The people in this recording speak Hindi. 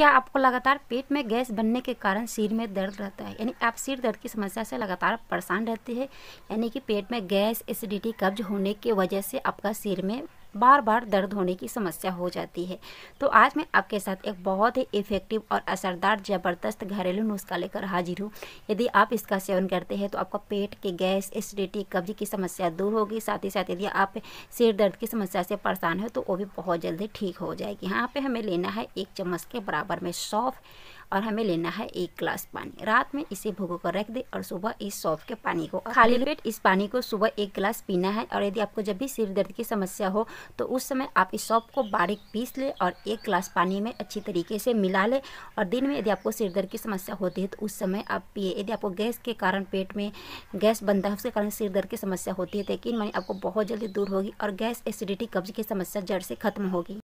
क्या आपको लगातार पेट में गैस बनने के कारण सिर में दर्द रहता है यानी आप सिर दर्द की समस्या से लगातार परेशान रहते हैं यानी कि पेट में गैस एसिडिटी कब्ज होने की वजह से आपका सिर में बार बार दर्द होने की समस्या हो जाती है तो आज मैं आपके साथ एक बहुत ही इफेक्टिव और असरदार ज़बरदस्त घरेलू नुस्खा लेकर हाजिर हूँ यदि आप इसका सेवन करते हैं तो आपका पेट के गैस एसिडिटी कब्ज की समस्या दूर होगी साथ ही साथ यदि आप सिर दर्द की समस्या से परेशान हो तो वो भी बहुत जल्दी ठीक हो जाएगी यहाँ पर हमें लेना है एक चम्मच के बराबर में सौंफ और हमें लेना है एक ग्लास पानी रात में इसे भुगो कर रख दे और सुबह इस सौफ के पानी को खाली पेट इस पानी को सुबह एक गिलास पीना है और यदि आपको जब भी सिर दर्द की समस्या हो तो उस समय आप इस सौफ़ को बारीक पीस ले और एक गिलास पानी में अच्छी तरीके से मिला लें और दिन में यदि आपको सिर दर्द की समस्या होती है तो उस समय आप पिए यदि आपको गैस के कारण पेट में गैस बनता है उसके कारण सिर दर्द की समस्या होती है तो यकीन मानी आपको बहुत जल्दी दूर होगी और गैस एसिडिटी कब्ज की समस्या जड़ से खत्म होगी